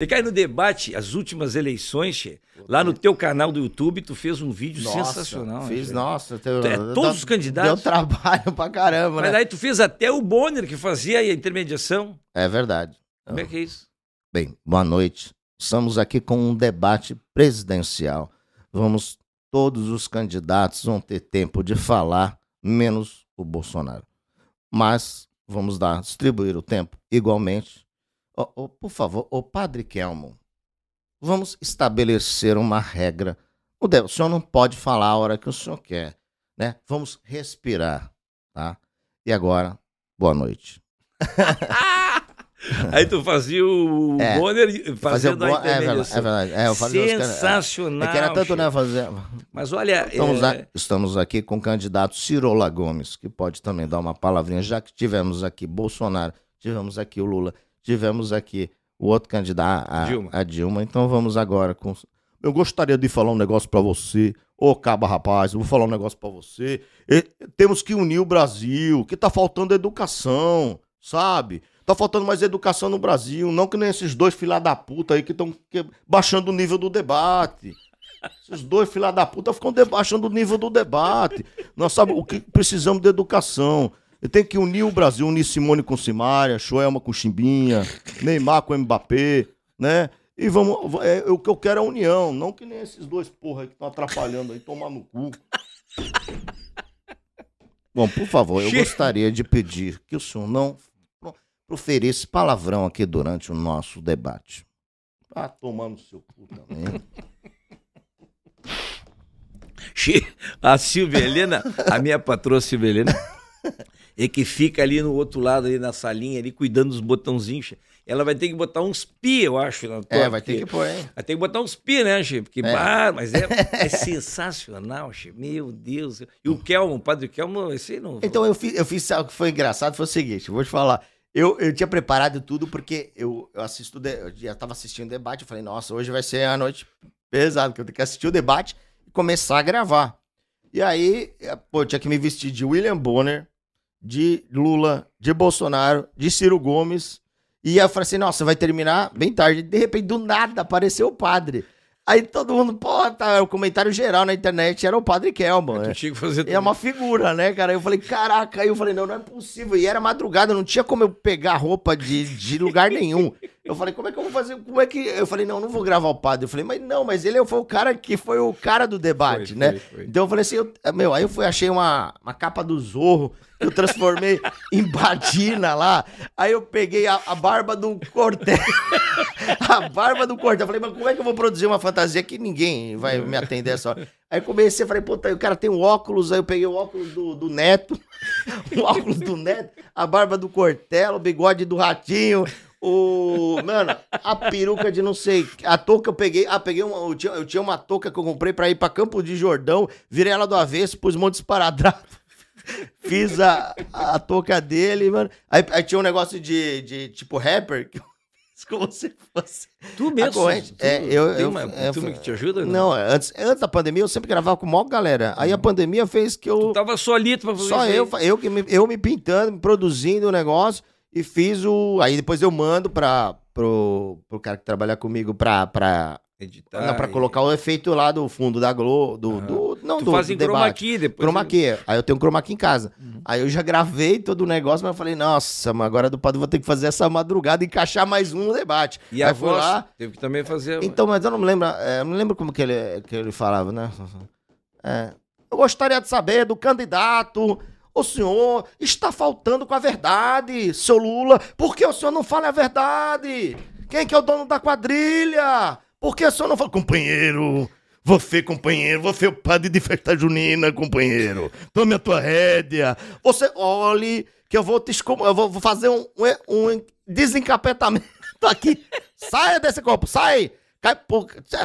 Você cai no debate, as últimas eleições, che, lá no teu canal do YouTube, tu fez um vídeo nossa, sensacional. Né, Fiz, nossa. Teu, é, todos deu, os candidatos. Deu trabalho pra caramba, Mas né? Mas aí tu fez até o Bonner, que fazia a intermediação. É verdade. Como então, é que é isso? Bem, boa noite. Estamos aqui com um debate presidencial. Vamos, todos os candidatos vão ter tempo de falar, menos o Bolsonaro. Mas vamos dar, distribuir o tempo igualmente Oh, oh, por favor, o oh, padre Kelmo, vamos estabelecer uma regra. O senhor não pode falar a hora que o senhor quer, né? Vamos respirar, tá? E agora, boa noite. Aí tu fazia o é, Bonner fazendo a É verdade, é verdade. É, eu fazia é. Sensacional. Os, é, era tanto, né, fazer... Mas olha... Estamos, é... a, estamos, aqui com o candidato Cirola Gomes, que pode também dar uma palavrinha, já que tivemos aqui Bolsonaro, tivemos aqui o Lula. Tivemos aqui o outro candidato, a Dilma. A Dilma. Então vamos agora com. Eu gostaria de falar um negócio para você. Ô, caba rapaz, eu vou falar um negócio para você. E, temos que unir o Brasil, que tá faltando educação, sabe? Tá faltando mais educação no Brasil, não que nem esses dois filha da puta aí que estão baixando o nível do debate. Esses dois filha da puta ficam baixando o nível do debate. Nós sabemos o que precisamos de educação. Eu tenho que unir o Brasil, unir Simone com Simária, Choelma com Chimbinha, Neymar com Mbappé, né? E vamos. É, o que eu quero é a união, não que nem esses dois porra aí que estão atrapalhando aí, tomar no cu. Bom, por favor, eu gostaria de pedir que o senhor não proferisse palavrão aqui durante o nosso debate. Ah, tomando seu cu também. A Silvia Helena, a minha patroa Silvia Helena, e que fica ali no outro lado, ali na salinha, ali cuidando dos botãozinhos. Ela vai ter que botar uns pi, eu acho. Na tua, é, vai ter que pôr, hein? Vai ter que botar uns pi, né, Che? Porque, é. mas é, é sensacional, Che. Meu Deus. E o Kelmo, o padre Kelmo, esse não... Então, eu fiz, eu fiz algo que foi engraçado, foi o seguinte, vou te falar. Eu, eu tinha preparado tudo porque eu, eu assisto, eu já estava assistindo o debate, eu falei, nossa, hoje vai ser a noite pesada, que eu tenho que assistir o debate e começar a gravar. E aí, eh, pô, eu tinha que me vestir de William Bonner, de Lula, de Bolsonaro, de Ciro Gomes. E eu falei assim, nossa, vai terminar bem tarde. De repente, do nada, apareceu o padre. Aí todo mundo, pô, tá, é o comentário geral na internet era o Padre Kelman. É, tinha que fazer é uma figura, né, cara? eu falei, caraca, aí eu falei, não, não é possível. E era madrugada, não tinha como eu pegar roupa de, de lugar nenhum. Eu falei, como é que eu vou fazer? Como é que. Eu falei, não, eu não vou gravar o padre. Eu falei, mas não, mas ele foi o cara que foi o cara do debate, foi, né? Foi, foi. Então eu falei assim, eu, eh, meu, aí eu fui, achei uma, uma capa do Zorro, eu transformei em badina lá. Aí eu peguei a, a barba do Corté. a barba do Corté. Eu falei, mas como é que eu vou produzir uma fantasia que ninguém vai me atender essa hora? Aí comecei, falei, puta, o cara tem um óculos, aí eu peguei o óculos do, do Neto, o óculos do Neto, a barba do Cortella, o bigode do Ratinho, o. Mano, a peruca de não sei. A touca eu peguei. Ah, peguei uma, eu, tinha, eu tinha uma touca que eu comprei pra ir pra Campo de Jordão. Virei ela do avesso, pus um monte de esparadrapo. Fiz a, a touca dele, mano. Aí, aí tinha um negócio de, de tipo rapper. Que como se fosse. Tu mesmo? A corrente. Tu, é, eu, tem eu, uma é, que te ajuda? Não, né? não antes, antes da pandemia eu sempre gravava com maior galera. Aí a uhum. pandemia fez que eu. Tu tava solito pra fazer Só eu, eu, que me, eu me pintando, me produzindo o um negócio. E fiz o. Aí depois eu mando pra, pro, pro cara que trabalha comigo pra. pra Editar. Não, pra colocar o efeito lá do fundo da Globo. Do, uhum. do, não, tu do. Faz do em debate. chroma key depois. Chroma né? key. Aí eu tenho um chroma key em casa. Uhum. Aí eu já gravei todo o negócio, mas eu falei, nossa, mas agora do Padu vou ter que fazer essa madrugada encaixar mais um no debate. E aí a voz lá. Teve que também fazer. Então, mas eu não me lembro. É, não lembro como que ele, que ele falava, né? É, eu gostaria de saber do candidato o senhor está faltando com a verdade, seu Lula. Por que o senhor não fala a verdade? Quem é que é o dono da quadrilha? Por que o senhor não fala? Companheiro, você, companheiro, você é o padre de festa junina, companheiro. Tome a tua rédea. Você olhe que eu vou te escom... eu vou fazer um, um, um desencapetamento aqui. Saia desse copo, sai!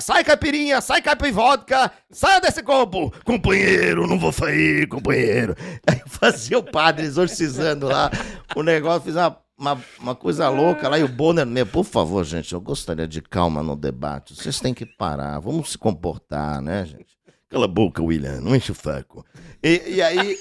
Sai caipirinha, sai capivodca, saia desse copo. Companheiro, não vou sair, companheiro. Aí fazia o padre exorcizando lá o negócio, fiz uma uma, uma, coisa louca lá. E o Bonner, meu, por favor, gente, eu gostaria de calma no debate. Vocês têm que parar, vamos se comportar, né, gente? Cala a boca, William, não enche o saco. E, e aí,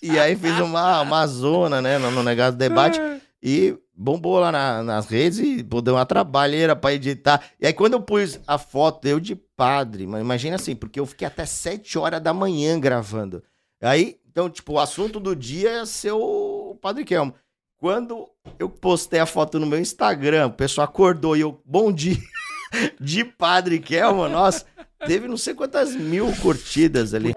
e aí fiz uma, uma zona, né, no, no negócio do debate. E bombou lá na, nas redes e deu uma trabalheira para editar. E aí, quando eu pus a foto, eu de padre, mas imagina assim, porque eu fiquei até 7 horas da manhã gravando. Aí, então, tipo, o assunto do dia é ser o Padre Kelmo. Quando eu postei a foto no meu Instagram, o pessoal acordou e eu, bom dia, de Padre Kelmo, nossa, teve não sei quantas mil curtidas ali.